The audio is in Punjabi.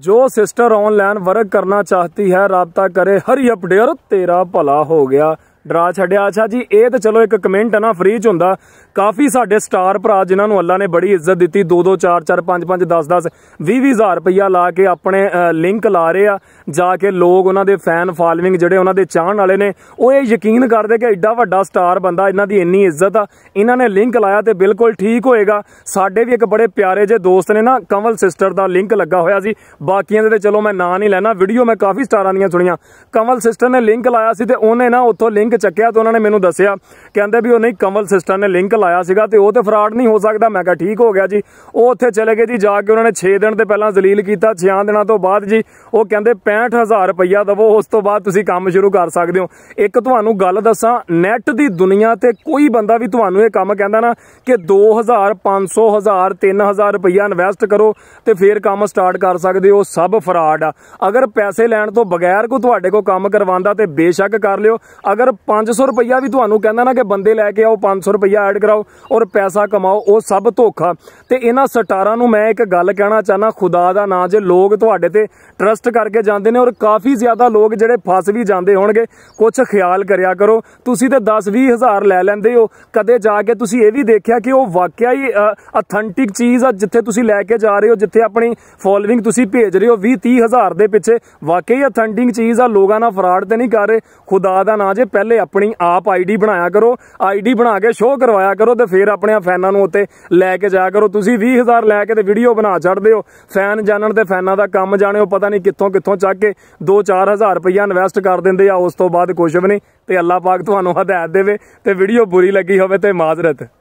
ਜੋ ਸਿਸਟਰ ਆਨਲਾਈਨ ਵਰਕ ਕਰਨਾ ਚਾਹਤੀ ਹੈ ਰਾਬਤਾ ਕਰੇ ਹਰੀ ਅਪਡੇਅਰ ਤੇਰਾ ਭਲਾ ਹੋ ਗਿਆ ਡਰਾ ਛੱਡਿਆ ਅੱਛਾ ਜੀ ਇਹ ਤਾਂ ਚਲੋ ਇੱਕ ਕਮੈਂਟ ਹੈ ਨਾ ਫ੍ਰੀ ਚ ਹੁੰਦਾ ਕਾਫੀ ਸਾਡੇ ਸਟਾਰ ਭਰਾ ਜਿਨ੍ਹਾਂ ਨੂੰ ਅੱਲਾ ਨੇ ਬੜੀ ਇੱਜ਼ਤ ਦਿੱਤੀ 2 2 4 4 5 5 10 10 20 20 ਹਜ਼ਾਰ ਰੁਪਇਆ ਲਾ ਕੇ ਆਪਣੇ ਲਿੰਕ ਲਾ ਰਹੇ ਆ ਜਾ ਕੇ ਲੋਕ ਉਹਨਾਂ ਦੇ ਫੈਨ ਫਾਲੋਇੰਗ ਜਿਹੜੇ ਉਹਨਾਂ ਦੇ ਚਾਹਣ ਵਾਲੇ ਨੇ ਉਹ ਇਹ ਯਕੀਨ ਕਰਦੇ ਕਿ ਐਡਾ ਵੱਡਾ ਸਟਾਰ ਬੰਦਾ ਇਹਨਾਂ ਦੀ ਇੰਨੀ ਇੱਜ਼ਤ ਆ ਇਹਨਾਂ ਨੇ ਲਿੰਕ ਲਾਇਆ ਤੇ ਬਿਲਕੁਲ ਠੀਕ ਹੋਏਗਾ ਸਾਡੇ ਵੀ ਇੱਕ ਬੜੇ ਪਿਆਰੇ ਜੇ ਦੋਸਤ ਨੇ ਨਾ ਕਮਲ ਸਿਸਟਰ ਦਾ ਲਿੰਕ ਲੱਗਾ ਹੋਇਆ ਸੀ ਬਾਕੀਆਂ ਦੇ ਤੇ ਚਲੋ ਮੈਂ ਨਾਂ ਨਹੀਂ ਲੈਣਾ ਵੀਡੀਓ ਮੈਂ ਕਾਫੀ ਸਟਾਰਾਂ ਦੀਆਂ ਸੁਣੀਆਂ ਕਮਲ ਸਿਸਟਰ ਨੇ ਲਿੰਕ ਲਾਇਆ ਸੀ ਤੇ ਉਹਨੇ ਨਾ ਉੱਥੋਂ ਲਿੰਕ ਲਿੰਕ ਚੱਕਿਆ ਤਾਂ ਉਹਨਾਂ ਨੇ ਮੈਨੂੰ ਦੱਸਿਆ ਕਹਿੰਦੇ ਵੀ ਉਹ ਨਹੀਂ ਕਮਲ ਸਿਸਟਮ ਨੇ ਲਿੰਕ ਲਾਇਆ ਸੀਗਾ ਤੇ ਉਹ ਤੇ ਫਰਾਡ ਨਹੀਂ ਹੋ ਸਕਦਾ ਮੈਂ ਕਿਹਾ ਠੀਕ ਹੋ ਗਿਆ ਜੀ ਉਹ ਉੱਥੇ ਚਲੇ ਗਏ ਜੀ ਜਾ ਕੇ ਉਹਨਾਂ ਨੇ 6 ਦਿਨ ਤੇ ਪਹਿਲਾਂ ਜ਼ਲੀਲ ਕੀਤਾ 6 ਦਿਨਾਂ ਤੋਂ ਬਾਅਦ ਜੀ ਉਹ ਕਹਿੰਦੇ 65000 ਰੁਪਇਆ ਦਵੋ ਉਸ ਤੋਂ ਬਾਅਦ ਤੁਸੀਂ ਕੰਮ ਸ਼ੁਰੂ ਕਰ ਸਕਦੇ ਹੋ ਇੱਕ ਤੁਹਾਨੂੰ ਗੱਲ ਦੱਸਾਂ ਨੈਟ ਦੀ ਦੁਨੀਆ ਤੇ ਕੋਈ ਬੰਦਾ ਵੀ ਤੁਹਾਨੂੰ ਇਹ ਕੰਮ ਕਹਿੰਦਾ ਨਾ ਕਿ 2000 500000 1000 3000 ਰੁਪਇਆ ਇਨਵੈਸਟ ਕਰੋ ਤੇ ਫੇਰ ਕੰਮ ਸਟਾਰਟ ਕਰ ਸਕਦੇ ਹੋ ਸਭ ਫਰਾਡ ਆ ਅਗਰ ਪੈਸੇ ਲੈਣ ਤੋਂ ਬਗੈਰ ਕੋ ਤੁਹਾਡੇ ਕੋ ਕੰਮ ਕਰਵਾਉਂਦਾ ਤੇ ਬੇਸ਼ੱਕ ਕਰ ਲਿਓ ਅਗਰ 500 ਰੁਪਈਆ ਵੀ ਤੁਹਾਨੂੰ ਕਹਿੰਦਾ ਨਾ ਕਿ ਬੰਦੇ ਲੈ ਕੇ ਆਓ 500 ਰੁਪਈਆ ਐਡ ਕਰਾਓ ਔਰ ਪੈਸਾ ਕਮਾਓ ਉਹ ਸਭ ਧੋਖਾ ਤੇ ਇਹਨਾਂ ਸਟਾਰਾਂ ਨੂੰ ਮੈਂ ਇੱਕ ਗੱਲ ਕਹਿਣਾ ਚਾਹਨਾ ਖੁਦਾ ਦਾ ਨਾਂ ਜੇ ਲੋਕ ਤੁਹਾਡੇ ਤੇ ਟਰਸਟ ਕਰਕੇ ਜਾਂਦੇ ਨੇ ਔਰ ਕਾਫੀ ਜ਼ਿਆਦਾ ਲੋਕ ਜਿਹੜੇ ਫਸ ਵੀ ਜਾਂਦੇ ਹੋਣਗੇ ਕੁਝ ਖਿਆਲ ਕਰਿਆ ਕਰੋ ਤੁਸੀਂ ਤੇ 10-20 ਹਜ਼ਾਰ ਲੈ ਲੈਂਦੇ ਹੋ ਕਦੇ ਜਾ ਕੇ ਤੁਸੀਂ ਇਹ ਵੀ ਦੇਖਿਆ ਕਿ ਉਹ ਵਾਕਿਆ ਹੀ ਅਥੈਂਟਿਕ ਚੀਜ਼ ਆ ਜਿੱਥੇ ਤੁਸੀਂ ਲੈ ਕੇ ਜਾ ਰਹੇ ਹੋ ਜਿੱਥੇ ਆਪਣੀ ਫੋਲੋਇੰਗ ਤੁਸੀਂ ਭੇਜ ਰਹੇ ਹੋ 20-30 ਹਜ਼ਾਰ ਦੇ ਪਿੱਛੇ ਵਾਕਿਆ ਹੀ ਅਥੈਂਟਿਕ ਚੀਜ਼ ਆ ਲੋਕਾਂ ਨਾਲ ਫਰਾਡ ਤੇ ਨਹੀਂ ਕਰ ਰਹੇ ਖੁਦਾ ਦਾ ਨਾਂ ਜੇ ਪਹਿਲੇ ਪਹਿਲੇ ਆਪਣੀ ਆਪ ਆਈਡੀ ਬਣਾਇਆ ਕਰੋ ਆਈਡੀ ਬਣਾ ਕੇ ਸ਼ੋਅ ਕਰਵਾਇਆ ਕਰੋ ਤੇ ਫਿਰ ਆਪਣੇ ਫੈਨਾਂ ਨੂੰ ਉੱਤੇ ਲੈ ਕੇ ਜਾਇਆ ਕਰੋ ਤੁਸੀਂ 20000 ਲੈ ਕੇ ਤੇ ਵੀਡੀਓ ਬਣਾ ਛੱਡਦੇ ਹੋ ਫੈਨ ਜਾਣਨ ਤੇ ਫੈਨਾਂ ਦਾ ਕੰਮ ਜਾਣਿਓ ਪਤਾ ਨਹੀਂ ਕਿੱਥੋਂ ਕਿੱਥੋਂ ਚੱਕ ਕੇ 2-4000 ਰੁਪਈਆ ਇਨਵੈਸਟ ਕਰ ਦਿੰਦੇ ਆ ਉਸ ਤੋਂ ਬਾਅਦ ਕੁਝ ਵੀ ਨਹੀਂ ਤੇ ਅੱਲਾਹ ਪਾਕ ਤੁਹਾਨੂੰ ਹਦਾਇਤ ਦੇਵੇ ਤੇ ਵੀਡੀਓ ਬੁਰੀ ਲੱਗੀ ਹੋਵੇ ਤੇ ਮਾਜ਼ਰਤ